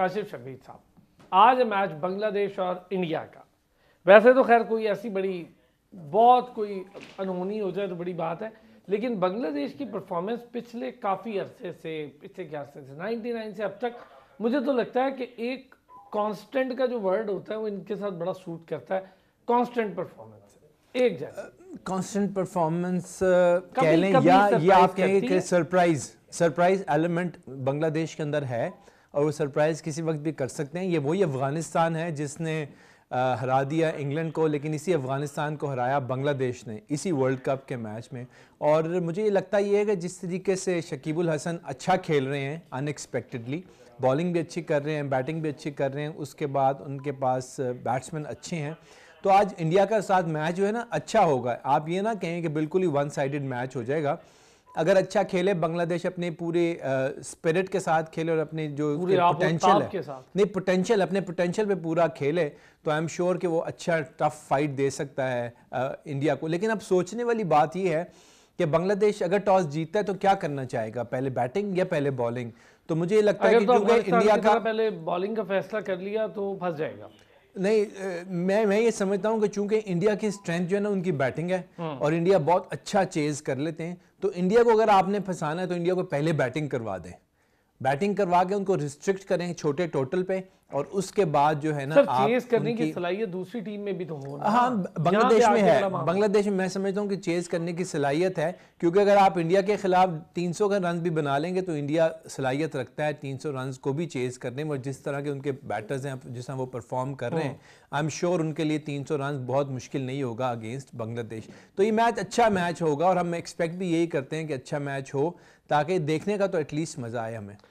काशिफ शबीर साहब आज मैच बांग्लादेश और इंडिया का वैसे तो खैर कोई ऐसी बड़ी बहुत कोई अनहोनी हो जाए तो बड़ी बात है लेकिन बांग्लादेश की परफॉर्मेंस पिछले काफ़ी अरसे से पिछले क्या अरसे से 99 से अब तक मुझे तो लगता है कि एक कांस्टेंट का जो वर्ड होता है वो इनके साथ बड़ा सूट करता है कांस्टेंट परफॉर्मेंस एक जैसा कांस्टेंट परफॉर्मेंस कह लें या ये आप कहेंगे कि सरप्राइज सरप्राइज एलिमेंट बांग्लादेश के अंदर है और वो सरप्राइज़ किसी वक्त भी कर सकते हैं ये वही अफ़गानिस्तान है जिसने हरा दिया इंग्लैंड को लेकिन इसी अफ़गानिस्तान को हराया बांग्लादेश ने इसी वर्ल्ड कप के मैच में और मुझे ये लगता ये है कि जिस तरीके से शकीबुल हसन अच्छा खेल रहे हैं अनएक्सपेक्टेडली बॉलिंग भी अच्छी कर रहे हैं बैटिंग भी अच्छी कर रहे हैं उसके बाद उनके पास बैट्समैन अच्छे हैं तो आज इंडिया का साथ मैच जो है ना अच्छा होगा आप ये ना कहें कि बिल्कुल ही वन साइड मैच हो जाएगा अगर अच्छा खेले बांग्लादेश अपने पूरे स्पिरिट के साथ खेले और अपने जो पोटेंशियल है नहीं पोटेंशियल अपने पोटेंशियल पे पूरा खेले तो आई एम श्योर कि वो अच्छा टफ फाइट दे सकता है आ, इंडिया को लेकिन अब सोचने वाली बात ये है कि बांग्लादेश अगर टॉस जीतता है तो क्या करना चाहेगा पहले बैटिंग या पहले बॉलिंग तो मुझे लगता है कि तो इंडिया का पहले बॉलिंग का फैसला कर लिया तो फंस जाएगा नहीं मैं मैं ये समझता हूँ कि चूंकि इंडिया की स्ट्रेंथ जो है ना उनकी बैटिंग है हम्म। और इंडिया बहुत अच्छा चेज कर लेते हैं तो इंडिया को अगर आपने फंसाना है तो इंडिया को पहले बैटिंग करवा दें बैटिंग करवा के उनको रिस्ट्रिक्ट करें छोटे टोटल पे और उसके बाद जो है ना आप चेज करने की सलाहियत दूसरी टीम में भी तो हो हाँ बांग्लादेश में है बांग्लादेश में मैं समझता हूँ कि चेज करने की सलाहियत है क्योंकि अगर आप इंडिया के खिलाफ 300 का रन भी बना लेंगे तो इंडिया सलाहियत रखता है 300 सौ रन को भी चेज करने में और जिस तरह के उनके बैटर्स हैं जिस तरह वो परफॉर्म कर रहे हैं आई एम श्योर उनके लिए तीन सौ रन बहुत मुश्किल नहीं होगा अगेंस्ट बांग्लादेश तो ये मैच अच्छा मैच होगा और हम एक्सपेक्ट भी यही करते हैं कि अच्छा मैच हो ताकि देखने का तो एटलीस्ट मज़ा आए हमें